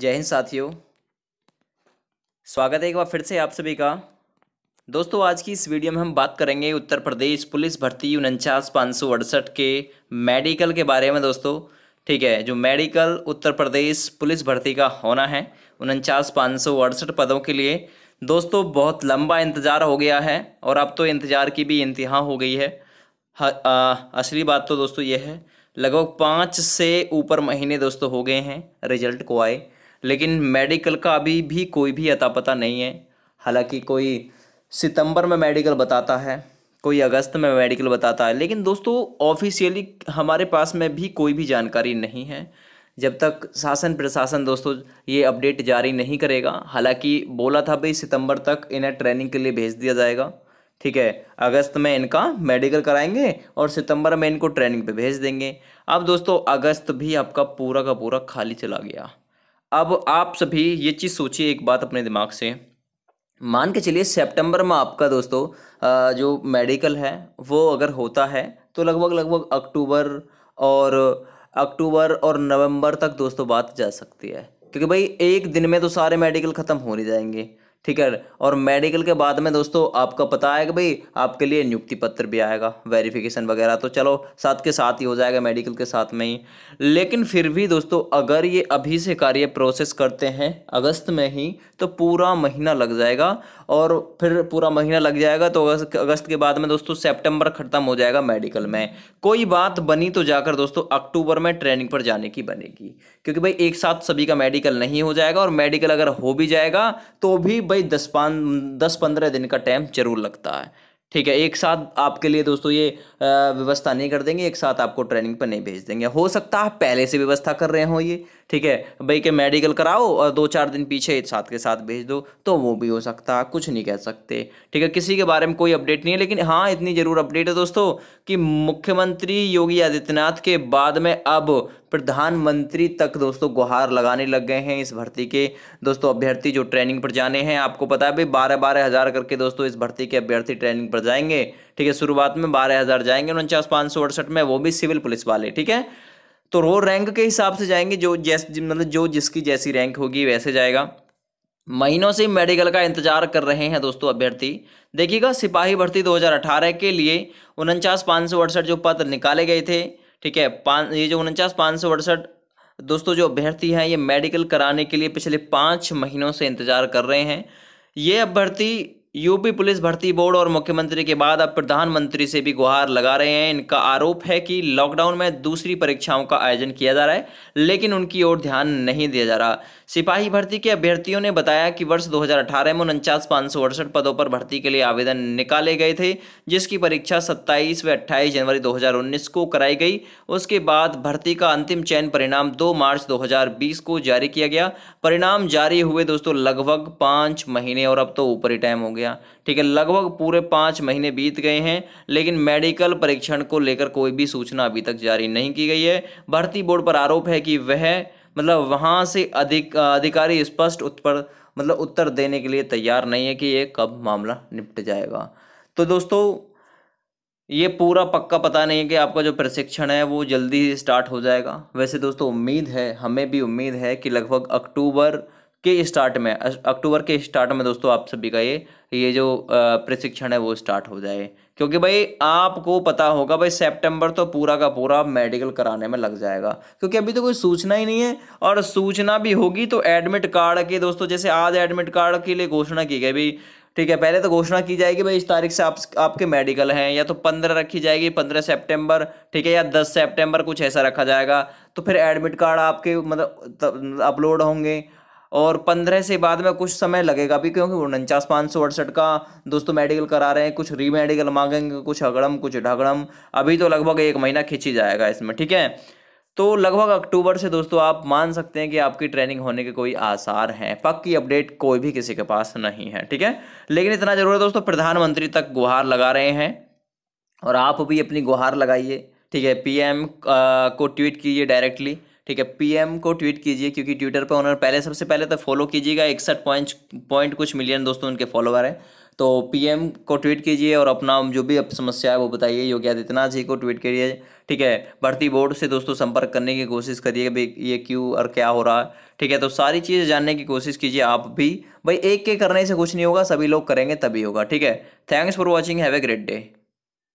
जय हिंद साथियों स्वागत है एक बार फिर से आप सभी का दोस्तों आज की इस वीडियो में हम बात करेंगे उत्तर प्रदेश पुलिस भर्ती उनचास पाँच सौ अड़सठ के मेडिकल के बारे में दोस्तों ठीक है जो मेडिकल उत्तर प्रदेश पुलिस भर्ती का होना है उनचास पाँच सौ अड़सठ पदों के लिए दोस्तों बहुत लंबा इंतज़ार हो गया है और अब तो इंतज़ार की भी इंतहा हो गई है असली बात तो दोस्तों ये है लगभग पाँच से ऊपर महीने दोस्तों हो गए हैं रिजल्ट को आए लेकिन मेडिकल का अभी भी कोई भी अता पता नहीं है हालांकि कोई सितंबर में मेडिकल बताता है कोई अगस्त में मेडिकल बताता है लेकिन दोस्तों ऑफिशियली हमारे पास में भी कोई भी जानकारी नहीं है जब तक शासन प्रशासन दोस्तों ये अपडेट जारी नहीं करेगा हालांकि बोला था भाई सितंबर तक इन्हें ट्रेनिंग के लिए भेज दिया जाएगा ठीक है अगस्त में इनका मेडिकल कराएंगे और सितंबर में इनको ट्रेनिंग पे भेज देंगे अब दोस्तों अगस्त भी आपका पूरा का पूरा खाली चला गया अब आप सभी ये चीज़ सोचिए एक बात अपने दिमाग से मान के चलिए सितंबर में आपका दोस्तों जो मेडिकल है वो अगर होता है तो लगभग लगभग अक्टूबर और अक्टूबर और नवंबर तक दोस्तों बात जा सकती है क्योंकि भाई एक दिन में तो सारे मेडिकल ख़त्म हो नहीं जाएंगे ठीक है और मेडिकल के बाद में दोस्तों आपका पता है कि भाई आपके लिए नियुक्ति पत्र भी आएगा वेरिफिकेशन वगैरह तो चलो साथ के साथ ही हो जाएगा मेडिकल के साथ में ही लेकिन फिर भी दोस्तों अगर ये अभी से कार्य प्रोसेस करते हैं अगस्त में ही तो पूरा महीना लग जाएगा और फिर पूरा महीना लग जाएगा तो अगस्त अगस्त के बाद में दोस्तों सेप्टेम्बर ख़त्म हो जाएगा मेडिकल में कोई बात बनी तो जाकर दोस्तों अक्टूबर में ट्रेनिंग पर जाने की बनेगी क्योंकि भाई एक साथ सभी का मेडिकल नहीं हो जाएगा और मेडिकल अगर हो भी जाएगा तो भी भाई दस पाँच दस पंद्रह दिन का टाइम जरूर लगता है ठीक है एक साथ आपके लिए दोस्तों ये व्यवस्था नहीं कर देंगे एक साथ आपको ट्रेनिंग पर नहीं भेज देंगे हो सकता है पहले से व्यवस्था कर रहे हो ये ठीक है भाई के मेडिकल कराओ और दो चार दिन पीछे एक साथ के साथ भेज दो तो वो भी हो सकता है कुछ नहीं कह सकते ठीक है किसी के बारे में कोई अपडेट नहीं है लेकिन हाँ इतनी ज़रूर अपडेट है दोस्तों कि मुख्यमंत्री योगी आदित्यनाथ के बाद में अब प्रधानमंत्री तक दोस्तों गुहार लगाने लग गए हैं इस भर्ती के दोस्तों अभ्यर्थी जो ट्रेनिंग पर जाने हैं आपको पता है भाई बारह बारह हज़ार करके दोस्तों इस भर्ती के अभ्यर्थी ट्रेनिंग पर जाएंगे ठीक है शुरुआत में बारह हज़ार जाएंगे उनचास पाँच सौ अड़सठ में वो भी सिविल पुलिस वाले ठीक है तो रो रैंक के हिसाब से जाएंगे जो जैस मतलब जो जिसकी जैसी रैंक होगी वैसे जाएगा महीनों से मेडिकल का इंतजार कर रहे हैं दोस्तों अभ्यर्थी देखिएगा सिपाही भर्ती 2018 के लिए उनचास पाँच सौ अड़सठ जो पत्र निकाले गए थे ठीक है पाँच ये जो उनचास पाँच सौ अड़सठ दोस्तों जो अभ्यर्थी हैं ये मेडिकल कराने के लिए पिछले पाँच महीनों से इंतज़ार कर रहे हैं ये अभ्यर्थी यूपी पुलिस भर्ती बोर्ड और मुख्यमंत्री के बाद अब प्रधानमंत्री से भी गुहार लगा रहे हैं इनका आरोप है कि लॉकडाउन में दूसरी परीक्षाओं का आयोजन किया जा रहा है लेकिन उनकी ओर ध्यान नहीं दिया जा रहा सिपाही भर्ती के अभ्यर्थियों ने बताया कि वर्ष 2018 में उनचास पाँच सौ अड़सठ पदों पर भर्ती के लिए आवेदन निकाले गए थे जिसकी परीक्षा सत्ताईस व अट्ठाईस जनवरी दो को कराई गई उसके बाद भर्ती का अंतिम चयन परिणाम दो मार्च दो को जारी किया गया परिणाम जारी हुए दोस्तों लगभग पाँच महीने और अब तो ऊपर ही टाइम हो गया गया ठीक है लगभग पूरे पाँच महीने बीत गए हैं लेकिन मेडिकल परीक्षण को लेकर कोई भी सूचना अभी तक जारी नहीं की गई है भर्ती बोर्ड पर आरोप है कि वह मतलब वहाँ से अधिक अधिकारी स्पष्ट उत्तर मतलब उत्तर देने के लिए तैयार नहीं है कि ये कब मामला निपट जाएगा तो दोस्तों ये पूरा पक्का पता नहीं है कि आपका जो प्रशिक्षण है वो जल्दी ही स्टार्ट हो जाएगा वैसे दोस्तों उम्मीद है हमें भी उम्मीद है कि लगभग अक्टूबर के स्टार्ट में अक्टूबर के स्टार्ट में दोस्तों आप सभी का ये ये जो प्रशिक्षण है वो स्टार्ट हो जाए क्योंकि भाई आपको पता होगा भाई सितंबर तो पूरा का पूरा मेडिकल कराने में लग जाएगा क्योंकि अभी तो कोई सूचना ही नहीं है और सूचना भी होगी तो एडमिट कार्ड के दोस्तों जैसे आज एडमिट कार्ड के लिए घोषणा की गई भाई ठीक है पहले तो घोषणा की जाएगी भाई इस तारीख से आप आपके मेडिकल हैं या तो पंद्रह रखी जाएगी पंद्रह सितंबर ठीक है या दस सितंबर कुछ ऐसा रखा जाएगा तो फिर एडमिट कार्ड आपके मतलब अपलोड होंगे और पंद्रह से बाद में कुछ समय लगेगा भी क्योंकि उनचास पाँच सौ अड़सठ का दोस्तों मेडिकल करा रहे हैं कुछ री मेडिकल मांगेंगे कुछ हगड़म कुछ ढगड़म अभी तो लगभग एक महीना खींची जाएगा इसमें ठीक है तो लगभग अक्टूबर से दोस्तों आप मान सकते हैं कि आपकी ट्रेनिंग होने के कोई आसार हैं पक्की अपडेट कोई भी किसी के पास नहीं है ठीक है लेकिन इतना जरूर है दोस्तों प्रधानमंत्री तक गुहार लगा रहे हैं और आप भी अपनी गुहार लगाइए ठीक है पीएम को ट्वीट कीजिए डायरेक्टली ठीक है पीएम को ट्वीट कीजिए क्योंकि ट्विटर पर उन्होंने पहले सबसे पहले तो फॉलो कीजिएगा इकसठ पॉइंट पॉइंट कुछ मिलियन दोस्तों उनके फॉलोवर हैं तो पीएम को ट्वीट कीजिए और अपना जो भी अब समस्या है वो बताइए योगी आदित्यनाथ जी को ट्वीट करिए ठीक है भर्ती बोर्ड से दोस्तों संपर्क करने की कोशिश करिए भाई ये क्यों और क्या हो रहा है ठीक है तो सारी चीज़ें जानने की कोशिश कीजिए आप भी भाई एक के करने से कुछ नहीं होगा सभी लोग करेंगे तभी होगा ठीक है thanks for watching have a great day